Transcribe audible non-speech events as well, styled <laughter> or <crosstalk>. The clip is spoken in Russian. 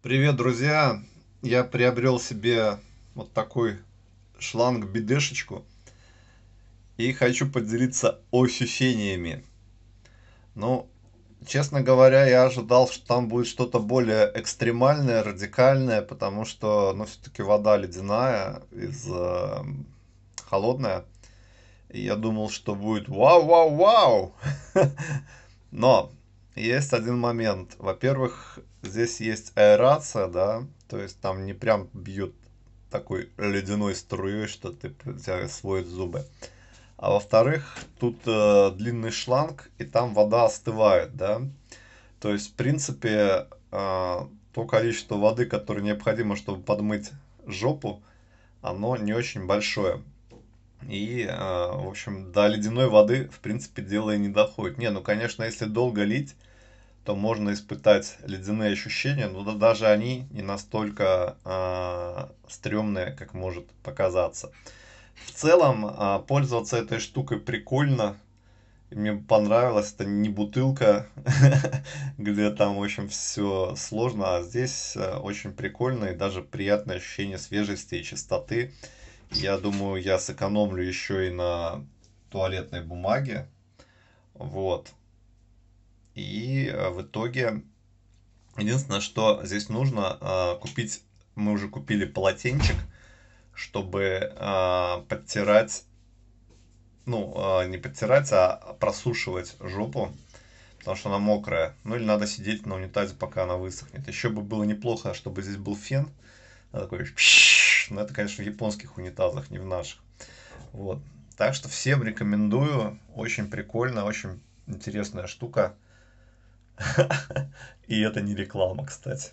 Привет, друзья! Я приобрел себе вот такой шланг бедешечку и хочу поделиться ощущениями. Ну, честно говоря, я ожидал, что там будет что-то более экстремальное, радикальное, потому что, ну, все-таки вода ледяная из э, холодная. И я думал, что будет вау-вау-вау! <laughs> Но есть один момент. Во-первых, здесь есть аэрация, да, то есть там не прям бьют такой ледяной струей, что ты тебя сводят зубы. А во-вторых, тут э, длинный шланг, и там вода остывает, да. То есть, в принципе, э, то количество воды, которое необходимо, чтобы подмыть жопу, оно не очень большое. И, э, в общем, до ледяной воды, в принципе, дело и не доходит. Не, ну, конечно, если долго лить, то можно испытать ледяные ощущения, но даже они не настолько э, стрёмные, как может показаться. В целом, э, пользоваться этой штукой прикольно. Мне понравилось, это не бутылка, <laughs> где там, в общем, все сложно, а здесь э, очень прикольно и даже приятное ощущение свежести и чистоты. Я думаю, я сэкономлю еще и на туалетной бумаге. Вот. И э, в итоге единственное, что здесь нужно э, купить, мы уже купили полотенчик, чтобы э, подтирать, ну, не подтирать, а просушивать жопу, потому что она мокрая. Ну или надо сидеть на унитазе, пока она высохнет. Еще бы было неплохо, чтобы здесь был фен, такой но это, конечно, в японских унитазах, не в наших. Вот. Так что всем рекомендую. Очень прикольно, очень интересная штука. <laughs> И это не реклама, кстати.